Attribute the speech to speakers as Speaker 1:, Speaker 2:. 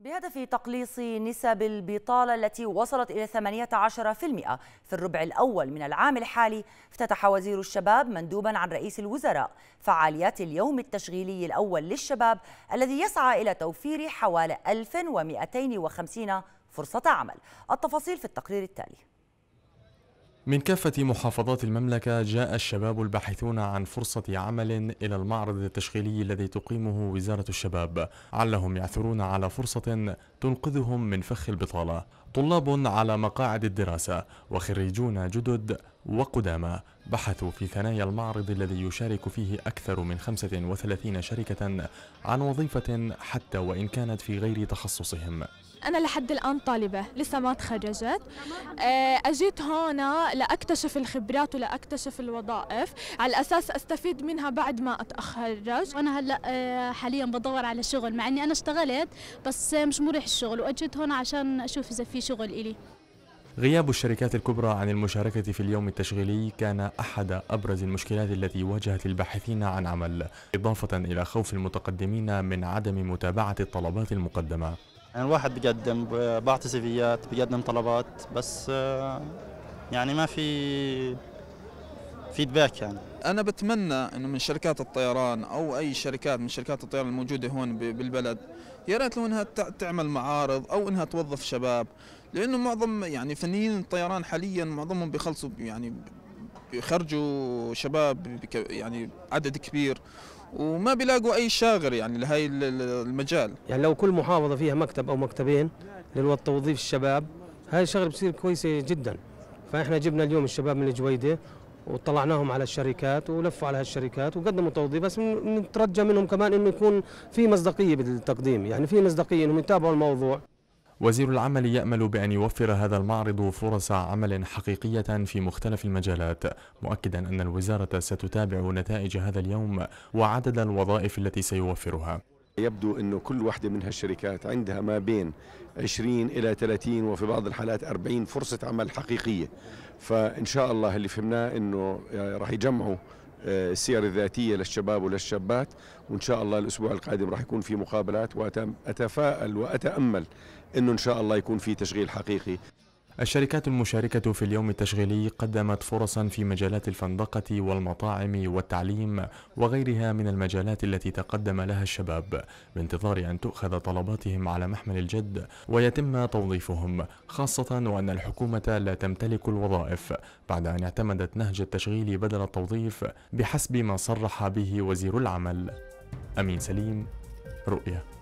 Speaker 1: بهدف تقليص نسب البطالة التي وصلت إلى 18% في الربع الأول من العام الحالي افتتح وزير الشباب مندوبا عن رئيس الوزراء فعاليات اليوم التشغيلي الأول للشباب الذي يسعى إلى توفير حوالي 1250 فرصة عمل التفاصيل في التقرير التالي من كافة محافظات المملكة جاء الشباب الباحثون عن فرصة عمل إلى المعرض التشغيلي الذي تقيمه وزارة الشباب علهم يعثرون على فرصة تنقذهم من فخ البطالة طلاب على مقاعد الدراسة وخريجون جدد وقدامى بحثوا في ثنايا المعرض الذي يشارك فيه أكثر من 35 شركة عن وظيفة حتى وإن كانت في غير تخصصهم أنا لحد الآن طالبة لسه ما تخرجت آه، أجيت هنا لأكتشف الخبرات ولأكتشف الوظائف على أساس أستفيد منها بعد ما أتخرج وأنا هلأ آه، حاليا بدور على شغل مع أني أنا اشتغلت بس مش مريح الشغل وأجيت هنا عشان أشوف إذا في شغل إلي غياب الشركات الكبرى عن المشاركة في اليوم التشغيلي كان أحد أبرز المشكلات التي واجهت الباحثين عن عمل، إضافة إلى خوف المتقدمين من عدم متابعة الطلبات المقدمة. يعني الواحد بيقدم بعض سيفيات بيقدم طلبات بس آه، يعني ما في فيدباك يعني انا بتمنى انه من شركات الطيران او اي شركات من شركات الطيران الموجوده هون بالبلد يا ريت لو انها تعمل معارض او انها توظف شباب لانه معظم يعني فنيين الطيران حاليا معظمهم بيخلصوا يعني بيخرجوا شباب يعني عدد كبير وما بيلاقوا اي شاغر يعني لهي المجال يعني لو كل محافظه فيها مكتب او مكتبين للتوظيف الشباب هاي الشغله بتصير كويسه جدا فاحنا جبنا اليوم الشباب من الجويده وطلعناهم على الشركات ولفوا على هالشركات وقدموا توظيف بس نترجى منهم كمان انه يكون في مصداقيه بالتقديم يعني في مصداقيه انهم يتابعوا الموضوع وزير العمل يأمل بأن يوفر هذا المعرض فرص عمل حقيقية في مختلف المجالات مؤكدا أن الوزارة ستتابع نتائج هذا اليوم وعدد الوظائف التي سيوفرها
Speaker 2: يبدو أنه كل واحدة من هالشركات عندها ما بين 20 إلى 30 وفي بعض الحالات 40 فرصة عمل حقيقية فإن شاء الله اللي فهمناه أنه آه، راح يجمعوا آه، السير الذاتيه للشباب وللشابات وان شاء الله الاسبوع القادم راح يكون في مقابلات واتفائل واتامل انه ان شاء الله يكون في تشغيل حقيقي
Speaker 1: الشركات المشاركة في اليوم التشغيلي قدمت فرصا في مجالات الفندقة والمطاعم والتعليم وغيرها من المجالات التي تقدم لها الشباب بانتظار أن تؤخذ طلباتهم على محمل الجد ويتم توظيفهم خاصة وأن الحكومة لا تمتلك الوظائف بعد أن اعتمدت نهج التشغيل بدل التوظيف بحسب ما صرح به وزير العمل أمين سليم رؤية